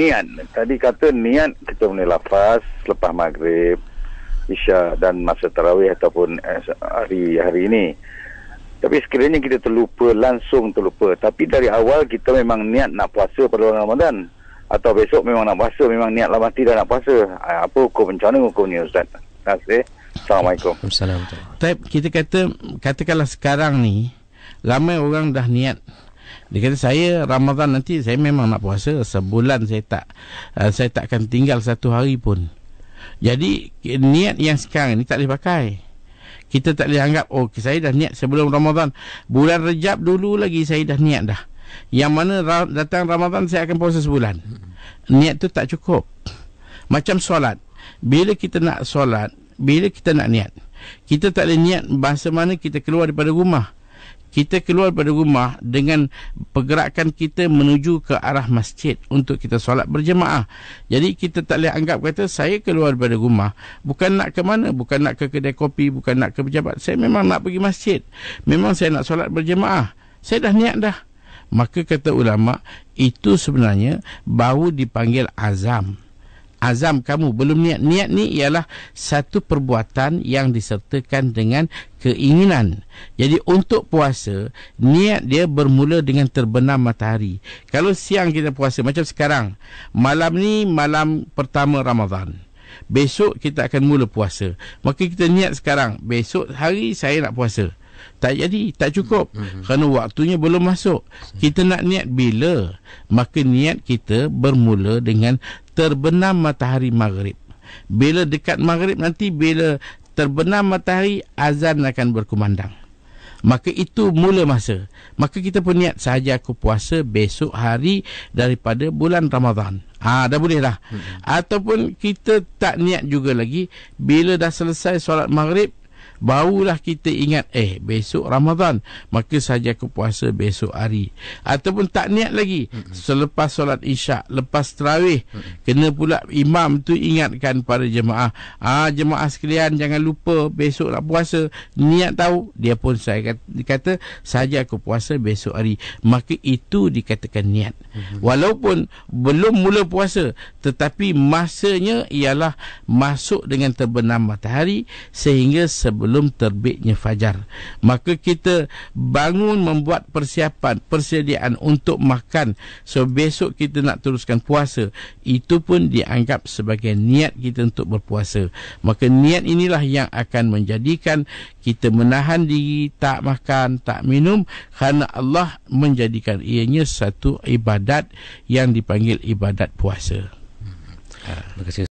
niat. Tadi kata niat kita boleh lafaz selepas maghrib, isya dan masa tarawih ataupun hari-hari eh, ini. Tapi sekiranya kita terlupa, langsung terlupa. Tapi dari awal kita memang niat nak puasa pada bulan Ramadan. Atau besok memang nak puasa, memang niat lah mati dan nak puasa. Eh, apa hukum, macam mana hukum ni Ustaz? Terima Assalamualaikum. Assalamualaikum. Tapi kita kata, katakanlah sekarang ni, ramai orang dah niat dia kata saya Ramadan nanti saya memang nak puasa sebulan saya tak uh, saya takkan tinggal satu hari pun. Jadi niat yang sekarang ni tak boleh pakai. Kita tak boleh anggap oh saya dah niat sebelum Ramadan. Bulan Rejab dulu lagi saya dah niat dah. Yang mana datang Ramadan saya akan puasa sebulan. Niat tu tak cukup. Macam solat. Bila kita nak solat, bila kita nak niat. Kita tak boleh niat bahasa mana kita keluar daripada rumah kita keluar dari rumah dengan pergerakan kita menuju ke arah masjid untuk kita solat berjemaah. Jadi kita tak boleh anggap kata saya keluar dari rumah bukan nak ke mana, bukan nak ke kedai kopi, bukan nak ke pejabat. Saya memang nak pergi masjid. Memang saya nak solat berjemaah. Saya dah niat dah. Maka kata ulama itu sebenarnya bau dipanggil azam azam kamu belum niat niat ni ialah satu perbuatan yang disertakan dengan keinginan jadi untuk puasa niat dia bermula dengan terbenam matahari kalau siang kita puasa macam sekarang malam ni malam pertama Ramadan besok kita akan mula puasa maka kita niat sekarang besok hari saya nak puasa tak jadi tak cukup mm-hmm. kerana waktunya belum masuk kita nak niat bila maka niat kita bermula dengan terbenam matahari maghrib. Bila dekat maghrib nanti bila terbenam matahari azan akan berkumandang. Maka itu mula masa. Maka kita pun niat sahaja aku puasa besok hari daripada bulan Ramadhan. Ah, ha, dah boleh lah. Hmm. Ataupun kita tak niat juga lagi bila dah selesai solat maghrib barulah kita ingat eh besok Ramadan maka saja aku puasa besok hari ataupun tak niat lagi selepas solat isyak lepas tarawih kena pula imam tu ingatkan pada jemaah ah jemaah sekalian jangan lupa besok nak puasa niat tahu dia pun saya kata, kata saja aku puasa besok hari maka itu dikatakan niat mm-hmm. walaupun belum mula puasa tetapi masanya ialah masuk dengan terbenam matahari sehingga sebelum sebelum terbitnya fajar. Maka kita bangun membuat persiapan, persediaan untuk makan. So besok kita nak teruskan puasa. Itu pun dianggap sebagai niat kita untuk berpuasa. Maka niat inilah yang akan menjadikan kita menahan diri tak makan, tak minum kerana Allah menjadikan ianya satu ibadat yang dipanggil ibadat puasa. Hmm. Ha, terima kasih.